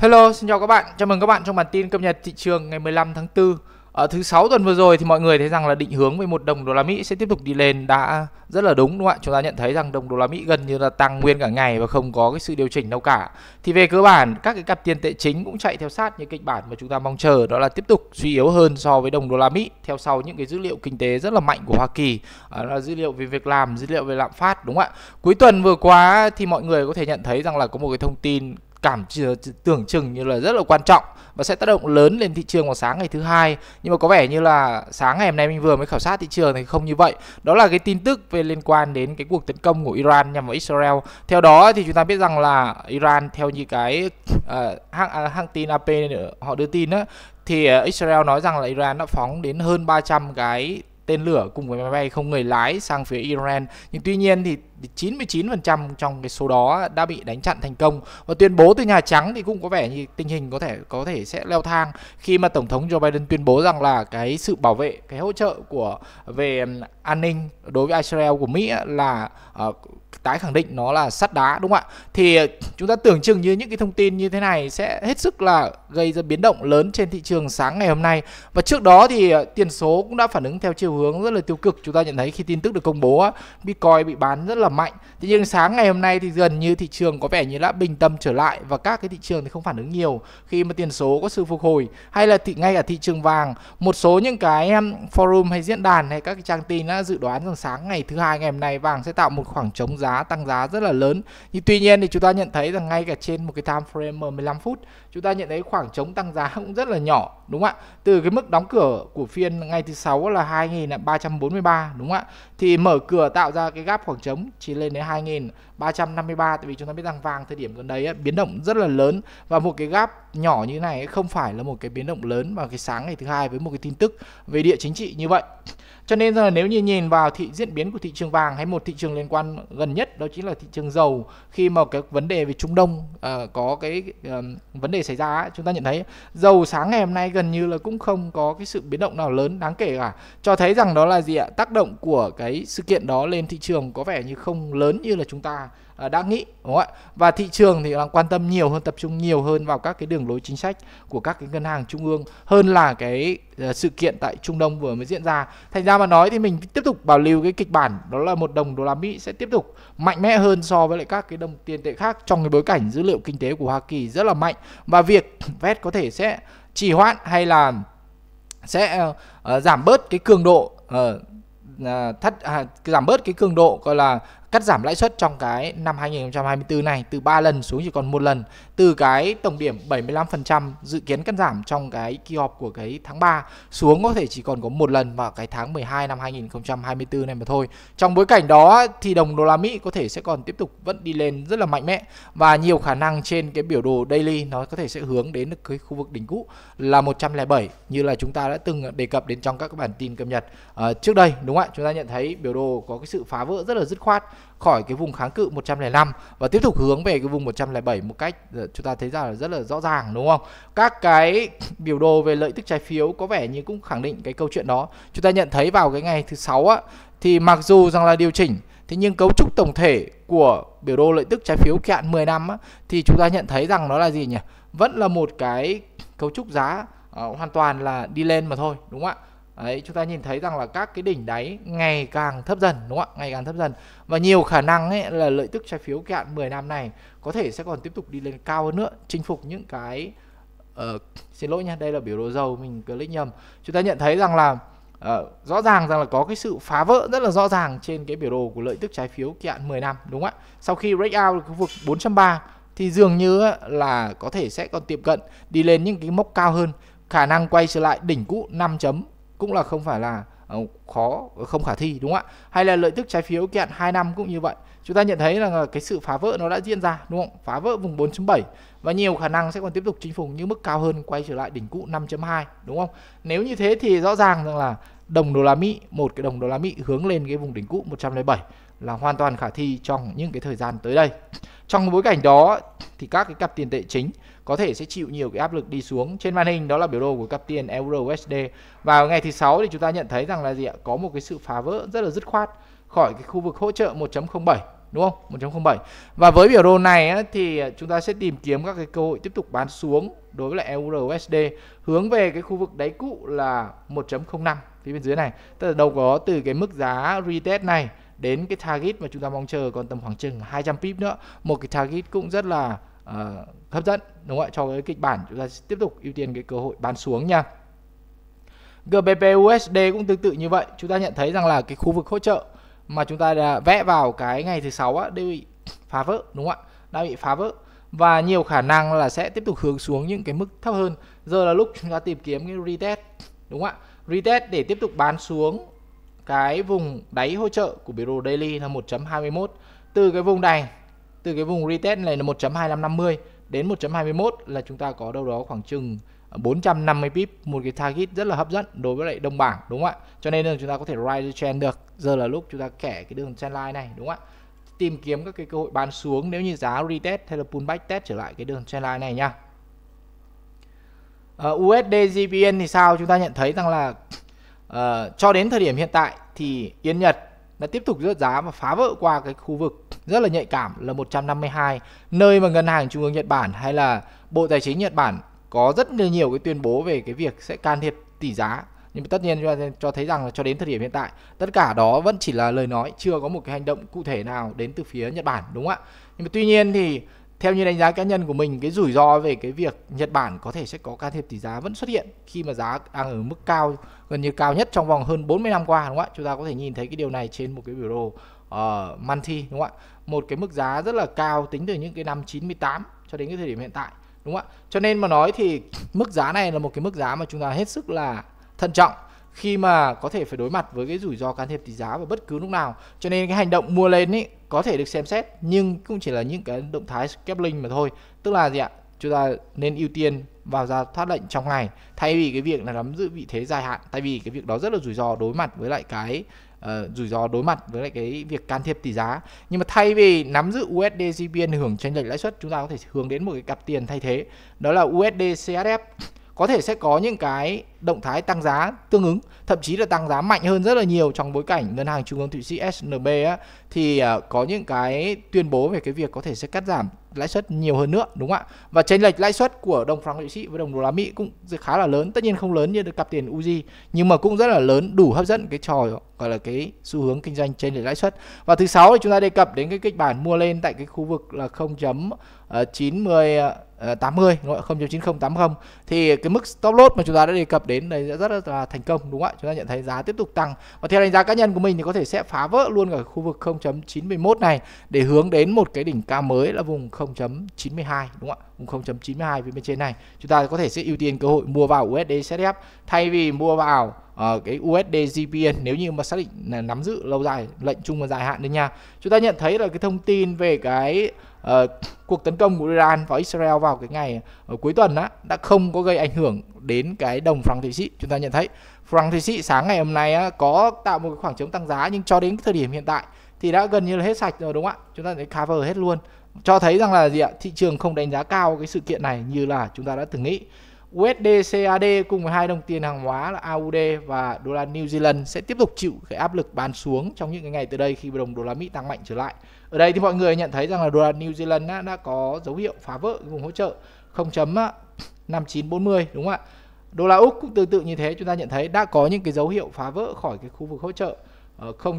Hello, xin chào các bạn. Chào mừng các bạn trong bản tin cập nhật thị trường ngày 15 tháng 4. Ở thứ sáu tuần vừa rồi thì mọi người thấy rằng là định hướng về một đồng đô la Mỹ sẽ tiếp tục đi lên đã rất là đúng đúng không ạ? Chúng ta nhận thấy rằng đồng đô la Mỹ gần như là tăng nguyên cả ngày và không có cái sự điều chỉnh đâu cả. Thì về cơ bản các cái cặp tiền tệ chính cũng chạy theo sát những kịch bản mà chúng ta mong chờ đó là tiếp tục suy yếu hơn so với đồng đô la Mỹ theo sau những cái dữ liệu kinh tế rất là mạnh của Hoa Kỳ, đó là dữ liệu về việc làm, dữ liệu về lạm phát đúng không ạ? Cuối tuần vừa qua thì mọi người có thể nhận thấy rằng là có một cái thông tin cảm tưởng chừng như là rất là quan trọng và sẽ tác động lớn lên thị trường vào sáng ngày thứ hai nhưng mà có vẻ như là sáng ngày hôm nay mình vừa mới khảo sát thị trường thì không như vậy đó là cái tin tức về liên quan đến cái cuộc tấn công của Iran nhằm vào Israel theo đó thì chúng ta biết rằng là Iran theo như cái uh, hãng, tin AP họ đưa tin á thì ờ, Israel nói rằng là Iran đã phóng đến hơn 300 cái tên lửa cùng với máy bay không người lái sang phía Iran nhưng tuy nhiên thì 99% trong cái số đó đã bị đánh chặn thành công và tuyên bố từ Nhà Trắng thì cũng có vẻ như tình hình có thể có thể sẽ leo thang khi mà tổng thống Joe Biden tuyên bố rằng là cái sự bảo vệ cái hỗ trợ của về an ninh đối với Israel của Mỹ là uh, tái khẳng định nó là sắt đá đúng không ạ thì ờ, chúng ta tưởng chừng như những cái thông tin như thế này sẽ hết sức là gây ra biến động lớn trên thị trường sáng ngày hôm nay và trước đó thì ờ, tiền số cũng đã phản ứng theo chiều hướng rất là tiêu cực chúng ta nhận thấy khi tin tức được công bố Bitcoin bị bán rất là mạnh. Thế nhưng sáng ngày hôm nay thì gần như thị trường có vẻ như đã bình tâm trở lại và các cái thị trường thì không phản ứng nhiều khi mà tiền số có sự phục hồi hay là thị ngay cả thị trường vàng một số những cái um, forum hay diễn đàn hay các cái trang tin đã dự đoán rằng sáng ngày thứ hai ngày hôm nay vàng sẽ tạo một khoảng trống giá tăng giá rất là lớn nhưng tuy nhiên thì chúng ta nhận thấy rằng ngay cả trên một cái time frame 15 phút chúng ta nhận thấy khoảng trống tăng giá cũng rất là nhỏ đúng không ạ từ cái mức đóng cửa của phiên ngày thứ sáu là 2.343 đúng không ạ thì mở cửa tạo ra cái gap khoảng trống chỉ lên đến 2.000 353 tại vì chúng ta biết rằng vàng thời điểm gần đây ấy, biến động rất là lớn và một cái gap nhỏ như thế này ấy, không phải là một cái biến động lớn vào cái sáng ngày thứ hai với một cái tin tức về địa chính trị như vậy. Cho nên là nếu như nhìn vào thị diễn biến của thị trường vàng hay một thị trường liên quan gần nhất đó chính là thị trường dầu khi mà cái vấn đề về Trung Đông uh, có cái uh, vấn đề xảy ra ấy, chúng ta nhận thấy dầu sáng ngày hôm nay gần như là cũng không có cái sự biến động nào lớn đáng kể cả cho thấy rằng đó là gì ạ tác động của cái sự kiện đó lên thị trường có vẻ như không lớn như là chúng ta À, đã nghĩ đúng không ạ và thị trường thì đang quan tâm nhiều hơn tập trung nhiều hơn vào các cái đường lối chính sách của các cái ngân hàng trung ương hơn là cái à, sự kiện tại Trung Đông vừa mới diễn ra thành ra mà nói thì mình tiếp tục bảo lưu cái kịch bản đó là một đồng đô la Mỹ sẽ tiếp tục mạnh mẽ hơn so với lại các cái đồng tiền tệ khác trong cái bối cảnh dữ liệu kinh tế của Hoa Kỳ rất là mạnh và việc Fed có thể sẽ trì hoãn hay là sẽ uh, giảm bớt cái cường độ uh, thắt à, giảm bớt cái cường độ gọi là cắt giảm lãi suất trong cái năm 2024 này từ 3 lần xuống chỉ còn một lần từ cái tổng điểm 75% dự kiến cắt giảm trong cái kỳ họp của cái tháng 3 xuống có thể chỉ còn có một lần vào cái tháng 12 năm 2024 này mà thôi. Trong bối cảnh đó thì đồng đô la Mỹ có thể sẽ còn tiếp tục vẫn đi lên rất là mạnh mẽ và nhiều khả năng trên cái biểu đồ daily nó có thể sẽ hướng đến cái khu vực đỉnh cũ là 107 như là chúng ta đã từng đề cập đến trong các bản tin cập nhật uh, trước đây đúng không ạ? Chúng ta nhận thấy biểu đồ có cái sự phá vỡ rất là dứt khoát khỏi cái vùng kháng cự 105 và tiếp tục hướng về cái vùng 107 một cách ờ, chúng ta thấy rằng là rất là rõ ràng đúng không? Các cái biểu đồ về lợi tức trái phiếu có vẻ như cũng khẳng định cái câu chuyện đó. Chúng ta nhận thấy vào cái ngày thứ sáu á thì mặc dù rằng là điều chỉnh thế nhưng cấu trúc tổng thể của biểu đồ lợi tức trái phiếu kỳ hạn 10 năm á, thì chúng ta nhận thấy rằng nó là gì nhỉ? Vẫn là một cái cấu trúc giá uh, hoàn toàn là đi lên mà thôi đúng không ạ? Đấy, chúng ta nhìn thấy rằng là các cái đỉnh đáy ngày càng thấp dần đúng không ạ? Ngày càng thấp dần. Và nhiều khả năng ấy là lợi tức trái phiếu kỳ hạn 10 năm này có thể sẽ còn tiếp tục đi lên cao hơn nữa, chinh phục những cái uh, xin lỗi nha, đây là biểu đồ dầu mình click nhầm. Chúng ta nhận thấy rằng là uh, rõ ràng rằng là có cái sự phá vỡ rất là rõ ràng trên cái biểu đồ của lợi tức trái phiếu kỳ hạn 10 năm đúng không ạ? Sau khi break out khu vực 430 thì dường như là có thể sẽ còn tiệm cận đi lên những cái mốc cao hơn khả năng quay trở lại đỉnh cũ 5 cũng là không phải là ờ, khó không khả thi đúng không ạ hay là lợi tức trái phiếu kỳ hạn 2 năm cũng như vậy chúng ta nhận thấy là ờ, cái sự phá vỡ nó đã diễn ra đúng không phá vỡ vùng 4.7 và nhiều khả năng sẽ còn tiếp tục chinh phục những mức cao hơn quay trở lại đỉnh cũ 5.2 đúng không nếu như thế thì rõ ràng rằng là đồng đô la Mỹ một cái đồng đô la Mỹ hướng lên cái vùng đỉnh cũ 107 là hoàn toàn khả thi trong những cái thời gian tới đây trong bối cảnh đó thì các cái cặp tiền tệ chính có thể sẽ chịu nhiều cái áp lực đi xuống trên màn hình đó là biểu đồ của cặp tiền euro USD vào ngày thứ sáu thì chúng ta nhận thấy rằng là gì ạ có một cái sự phá vỡ rất là dứt khoát khỏi cái khu vực hỗ trợ 1.07 đúng không 1.07 và với biểu đồ này á, thì chúng ta sẽ tìm kiếm các cái cơ hội tiếp tục bán xuống đối với lại euro USD hướng về cái khu vực đáy cụ là 1.05 phía bên dưới này tức là đâu có từ cái mức giá retest này đến cái target mà chúng ta mong chờ còn tầm khoảng chừng 200 pip nữa một cái target cũng rất là uh, hấp dẫn đúng không ạ cho cái kịch bản chúng ta tiếp tục ưu tiên cái cơ hội bán xuống nha GBP USD cũng tương tự như vậy chúng ta nhận thấy rằng là cái khu vực hỗ trợ mà chúng ta đã vẽ vào cái ngày thứ sáu á đã bị phá vỡ đúng không ạ đã bị phá vỡ và nhiều khả năng là sẽ tiếp tục hướng xuống những cái mức thấp hơn giờ là lúc chúng ta tìm kiếm cái retest đúng không ạ retest để tiếp tục bán xuống cái vùng đáy hỗ trợ của biểu đồ daily là 1.21 từ cái vùng này từ cái vùng retest này là 1.2550 đến 1.21 là chúng ta có đâu đó khoảng chừng 450 pip một cái target rất là hấp dẫn đối với lại đồng bảng đúng không ạ cho nên là chúng ta có thể ride trend được giờ là lúc chúng ta kẻ cái đường trendline này đúng không ạ tìm kiếm các cái cơ hội bán xuống nếu như giá retest hay là pullback test trở lại cái đường trendline này nha uh, ờ, USD GBN thì sao chúng ta nhận thấy rằng là uh, cho đến thời điểm hiện tại thì Yên Nhật đã tiếp tục rớt giá và phá vỡ qua cái khu vực rất là nhạy cảm là 152 nơi mà ngân hàng trung ương Nhật Bản hay là Bộ Tài chính Nhật Bản có rất là nhiều cái tuyên bố về cái việc sẽ can thiệp tỷ giá nhưng mà tất nhiên cho thấy rằng là cho đến thời điểm hiện tại tất cả đó vẫn chỉ là lời nói chưa có một cái hành động cụ thể nào đến từ phía Nhật Bản đúng không ạ nhưng mà tuy nhiên thì theo như đánh giá cá nhân của mình cái rủi ro về cái việc Nhật Bản có thể sẽ có can thiệp tỷ giá vẫn xuất hiện khi mà giá đang ở mức cao gần như cao nhất trong vòng hơn 40 năm qua đúng không ạ chúng ta có thể nhìn thấy cái điều này trên một cái biểu đồ uh, ờ, monthly đúng không ạ một cái mức giá rất là cao tính từ những cái năm 98 cho đến cái thời điểm hiện tại đúng không ạ cho nên mà nói thì mức giá này là một cái mức giá mà chúng ta hết sức là thận trọng khi mà có thể phải đối mặt với cái rủi ro can thiệp tỷ giá vào bất cứ lúc nào cho nên cái hành động mua lên ý có thể được xem xét nhưng cũng chỉ là những cái động thái kép mà thôi tức là gì ạ chúng ta nên ưu tiên vào ra thoát lệnh trong ngày thay vì cái việc là nắm giữ vị thế dài hạn tại vì cái việc đó rất là rủi ro đối mặt với lại cái uh, rủi ro đối mặt với lại cái việc can thiệp tỷ giá nhưng mà thay vì nắm giữ USD JPY hưởng chênh lệch lãi suất chúng ta có thể hướng đến một cái cặp tiền thay thế đó là USD CHF có thể sẽ có những cái động thái tăng giá tương ứng thậm chí là tăng giá mạnh hơn rất là nhiều trong bối cảnh ngân hàng trung ương thụy sĩ snb á, thì à, có những cái tuyên bố về cái việc có thể sẽ cắt giảm lãi suất nhiều hơn nữa đúng không ạ và chênh lệch lãi suất của đồng franc thụy sĩ với đồng đô la mỹ cũng khá là lớn tất nhiên không lớn như được cặp tiền uzi nhưng mà cũng rất là lớn đủ hấp dẫn cái trò gọi là cái xu hướng kinh doanh trên lệch lãi suất và thứ sáu thì chúng ta đề cập đến cái kịch bản mua lên tại cái khu vực là 0.90 80 0.9080 thì cái mức stop loss mà chúng ta đã đề cập đến đây sẽ rất là thành công đúng không ạ chúng ta nhận thấy giá tiếp tục tăng và theo đánh giá cá nhân của mình thì có thể sẽ phá vỡ luôn ở khu vực 0.91 này để hướng đến một cái đỉnh cao mới là vùng 0.92 đúng không ạ vùng 0.92 phía bên trên này chúng ta có thể sẽ ưu tiên cơ hội mua vào USD SDF thay vì mua vào Ờ, cái USD GPN nếu như mà xác định là nắm giữ lâu dài lệnh chung và dài hạn đấy nha chúng ta nhận thấy là cái thông tin về cái uh, cuộc tấn công của Iran vào Israel vào cái ngày uh, cuối tuần á đã không có gây ảnh hưởng đến cái đồng franc thụy sĩ chúng ta nhận thấy franc thụy sĩ sáng ngày hôm nay á, có tạo một khoảng trống tăng giá nhưng cho đến thời điểm hiện tại thì đã gần như là hết sạch rồi đúng không ạ chúng ta thấy cover hết luôn cho thấy rằng là gì ạ thị trường không đánh giá cao cái sự kiện này như là chúng ta đã từng nghĩ USD CAD cùng với hai đồng tiền hàng hóa là AUD và đô la New Zealand sẽ tiếp tục chịu cái áp lực bán xuống trong những cái ngày tới đây khi đồng đô la Mỹ tăng mạnh trở lại. Ở đây thì mọi người nhận thấy rằng là đô la New Zealand đã, đã có dấu hiệu phá vỡ vùng hỗ trợ 0.5940 đúng không ạ? Đô la Úc cũng tương tự như thế chúng ta nhận thấy đã có những cái dấu hiệu phá vỡ khỏi cái khu vực hỗ trợ 0. Ờ,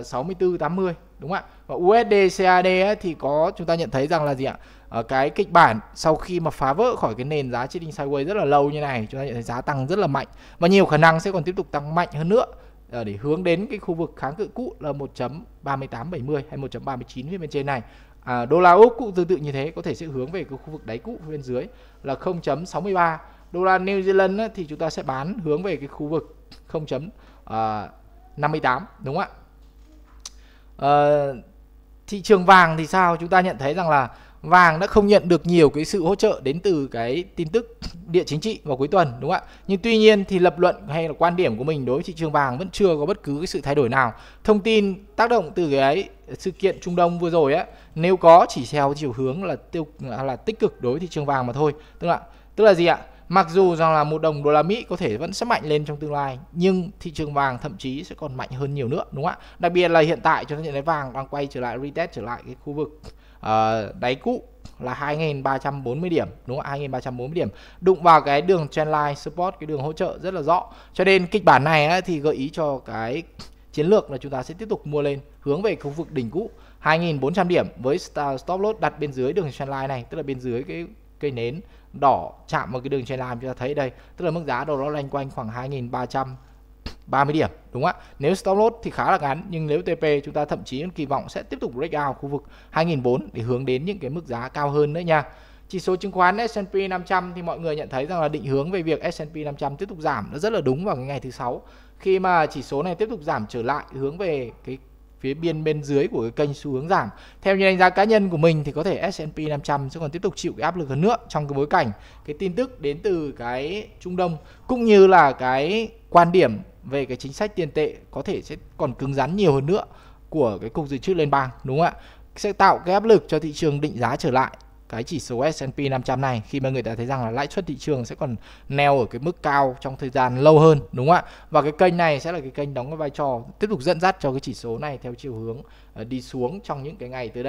uh, 64 80 đúng không ạ? Và USD CAD ấy, thì có chúng ta nhận thấy rằng là gì ạ? Uh, cái kịch bản sau khi mà phá vỡ khỏi cái nền giá trading sideways rất là lâu như này, chúng ta nhận thấy giá tăng rất là mạnh và nhiều khả năng sẽ còn tiếp tục tăng mạnh hơn nữa ờ, để hướng đến cái khu vực kháng cự cũ là 1.3870 hay 1.39 bên trên này. À, đô la Úc cũng tương tự như thế có thể sẽ hướng về cái khu vực đáy cũ bên dưới là 0.63 đô la New Zealand ấy, thì chúng ta sẽ bán hướng về cái khu vực 0.58 đúng không ạ uh, thị trường vàng thì sao chúng ta nhận thấy rằng là vàng đã không nhận được nhiều cái sự hỗ trợ đến từ cái tin tức địa chính trị vào cuối tuần đúng không ạ nhưng tuy nhiên thì lập luận hay là quan điểm của mình đối với thị trường vàng vẫn chưa có bất cứ cái sự thay đổi nào thông tin tác động từ cái sự kiện Trung Đông vừa rồi á nếu có chỉ theo chiều hướng là tiêu là tích cực đối với thị trường vàng mà thôi tức là tức là gì ạ mặc dù rằng là một đồng đô la Mỹ có thể vẫn sẽ mạnh lên trong tương lai nhưng thị trường vàng thậm chí sẽ còn mạnh hơn nhiều nữa đúng không ạ đặc biệt là hiện tại chúng ta nhận thấy vàng đang quay trở lại retest trở lại cái khu vực uh, đáy cũ là 2.340 điểm đúng không ạ? 2.340 điểm đụng vào cái đường trendline support cái đường hỗ trợ rất là rõ cho nên kịch bản này ấy, thì gợi ý cho cái chiến lược là chúng ta sẽ tiếp tục mua lên hướng về khu vực đỉnh cũ 2.400 điểm với stop loss đặt bên dưới đường trendline này tức là bên dưới cái cây nến đỏ chạm vào cái đường trên lam chúng ta thấy đây tức là mức giá đâu đó loanh quanh khoảng 2.330 điểm đúng không ạ nếu stop loss thì khá là ngắn nhưng nếu TP chúng ta thậm chí kỳ vọng sẽ tiếp tục breakout out khu vực 2004 để hướng đến những cái mức giá cao hơn nữa nha chỉ số chứng khoán S&P 500 thì mọi người nhận thấy rằng là định hướng về việc S&P 500 tiếp tục giảm nó rất là đúng vào cái ngày thứ sáu khi mà chỉ số này tiếp tục giảm trở lại hướng về cái phía biên bên dưới của cái kênh xu hướng giảm. Theo như đánh giá cá nhân của mình thì có thể S&P 500 sẽ còn tiếp tục chịu cái áp lực hơn nữa trong cái bối cảnh cái tin tức đến từ cái Trung Đông cũng như là cái quan điểm về cái chính sách tiền tệ có thể sẽ còn cứng rắn nhiều hơn nữa của cái cục dự trữ liên bang đúng không ạ? Sẽ tạo cái áp lực cho thị trường định giá trở lại cái chỉ số S&P 500 này khi mà người ta thấy rằng là lãi suất thị trường sẽ còn neo ở cái mức cao trong thời gian lâu hơn đúng không ạ và cái kênh này sẽ là cái kênh đóng cái vai trò tiếp tục dẫn dắt cho cái chỉ số này theo chiều hướng ờ, đi xuống trong những cái ngày tới đây